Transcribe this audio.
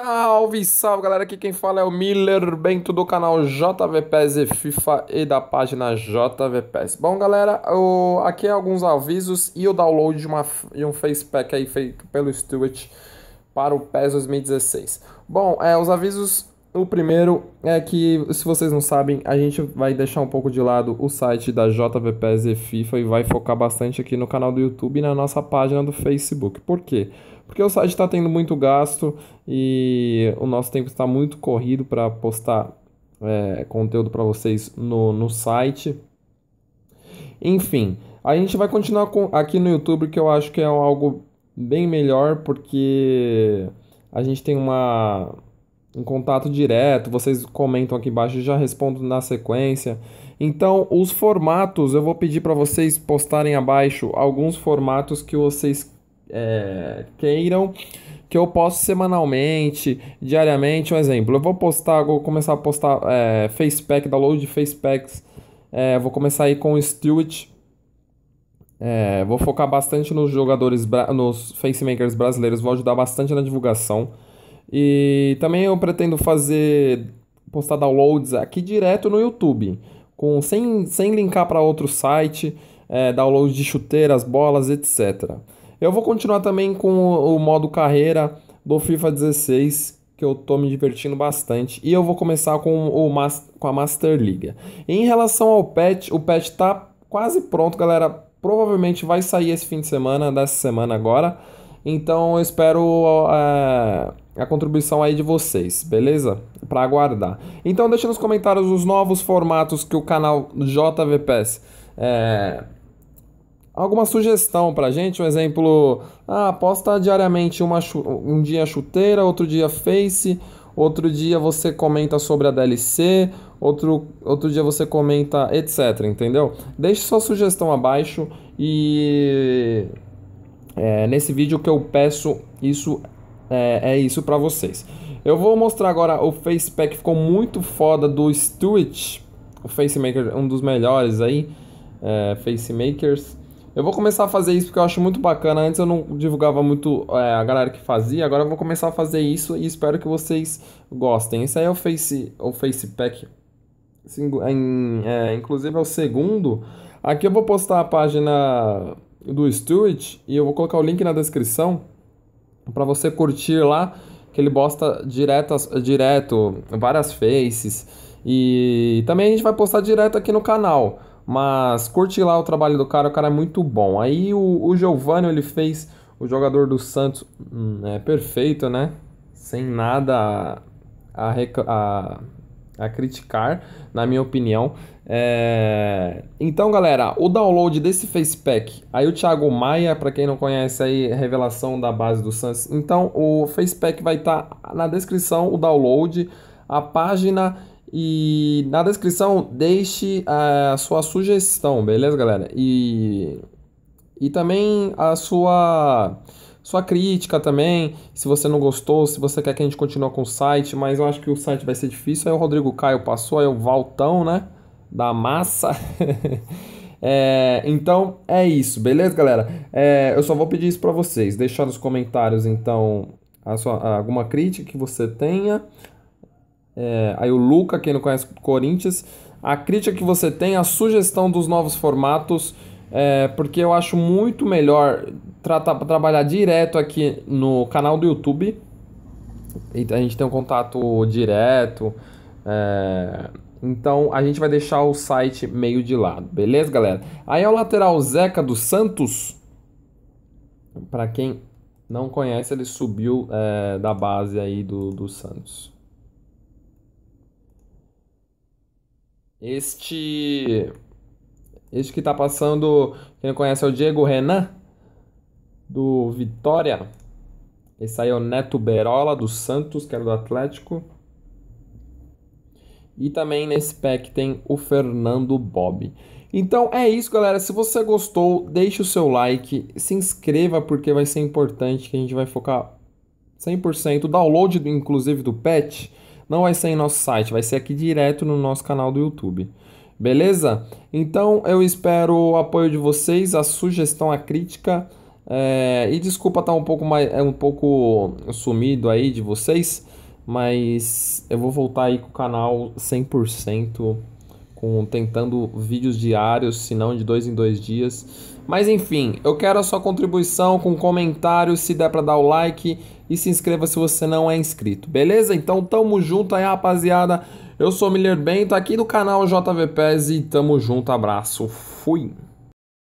Salve, salve galera, aqui quem fala é o Miller Bento do canal JVPS e FIFA e da página JVPS. Bom galera, o... aqui é alguns avisos e o download de, uma... um face pack aí feito pelo Stuart para o PES 2016. Bom, é, os avisos, o primeiro é que, se vocês não sabem, a gente vai deixar um pouco de lado o site da JVPS e FIFA e vai focar bastante aqui no canal do YouTube e na nossa página do Facebook. Por quê? porque o site está tendo muito gasto e o nosso tempo está muito corrido para postar é, conteúdo para vocês no, no site. Enfim, a gente vai continuar com, aqui no YouTube, que eu acho que é algo bem melhor, porque a gente tem uma, um contato direto, vocês comentam aqui embaixo, e já respondo na sequência. Então, os formatos, eu vou pedir para vocês postarem abaixo alguns formatos que vocês é, queiram que eu posto semanalmente, diariamente. Um exemplo, eu vou postar, vou começar a postar é, facepack, download de facepacks. É, vou começar aí com o Stewart. É, vou focar bastante nos jogadores, nos facemakers brasileiros. Vou ajudar bastante na divulgação. E também eu pretendo fazer, postar downloads aqui direto no YouTube. Com, sem, sem linkar para outro site, é, downloads de chuteiras, bolas, etc. Eu vou continuar também com o, modo carreira do FIFA 16, que eu tô me divertindo bastante. E eu vou começar com, o com a Master League. Em relação ao patch, o patch tá quase pronto, galera. Provavelmente vai sair esse fim de semana, dessa semana agora. Então eu espero é, a contribuição aí de vocês, beleza? Para aguardar. Então deixa nos comentários os novos formatos que o canal JVPS é, alguma sugestão para gente, um exemplo, ah, aposta diariamente uma, um dia chuteira, outro dia face, outro dia você comenta sobre a DLC, outro, outro dia você comenta etc, entendeu? Deixe sua sugestão abaixo e é, nesse vídeo que eu peço isso é, é isso para vocês. Eu vou mostrar agora o face pack ficou muito foda do stuart o maker um dos melhores aí, é, makers eu vou começar a fazer isso porque eu acho muito bacana. Antes eu não divulgava muito é, a galera que fazia, agora eu vou começar a fazer isso e espero que vocês gostem. Esse aí é o Face, o face Pack. É, inclusive é o segundo. Aqui eu vou postar a página do Stuart e eu vou colocar o link na descrição para você curtir lá, que ele posta direto, direto várias faces. E também a gente vai postar direto aqui no canal. Mas curte lá o trabalho do cara, o cara é muito bom. Aí o, o Giovanni, ele fez o jogador do Santos hum, é, perfeito, né? Sem nada a, a, a, criticar, na minha opinião. É... Então, galera, o download desse Facepack, aí o Thiago Maia, para quem não conhece aí, revelação da base do Santos. Então, o Facepack vai estar tá na descrição, o download, a página e na descrição deixe a sua sugestão, beleza, galera? E, e também a sua sua crítica também, se você não gostou, se você quer que a gente continue com o site, mas eu acho que o site vai ser difícil. Aí o Rodrigo Caio passou, aí o Valtão, né? Da massa. é, então é isso, beleza, galera? É, eu só vou pedir isso para vocês, deixar nos comentários então sua, alguma crítica que você tenha é, aí o Luca, quem não conhece Corinthians, a crítica que você tem, a sugestão dos novos formatos, é, porque eu acho muito melhor tratar, trabalhar direto aqui no canal do YouTube. A gente tem um contato direto. É, então a gente vai deixar o site meio de lado, beleza, galera? Aí é o lateral Zeca do Santos. Para quem não conhece, ele subiu é, da base aí do, do Santos. Este. Este que está passando. Quem não conhece é o Diego Renan, do Vitória. Esse aí é o Neto Berola, do Santos, que era do Atlético. E também nesse pack tem o Fernando Bob. Então é isso, galera. Se você gostou, deixe o seu like, se inscreva porque vai ser importante que a gente vai focar 100% download inclusive do patch não vai ser em nosso site, vai ser aqui direto no nosso canal do YouTube. Beleza? Então eu espero o apoio de vocês, a sugestão, a crítica. É, e desculpa estar tá um pouco mais é um pouco sumido aí de vocês, mas eu vou voltar aí com o canal 100% com tentando vídeos diários, se não de dois em dois dias. Mas enfim, eu quero a sua contribuição com comentário, se der para dar o like e se inscreva se você não é inscrito. Beleza? Então tamo junto aí, rapaziada. Eu sou o Miller Bento aqui do canal JVPES e tamo junto. Abraço. Fui.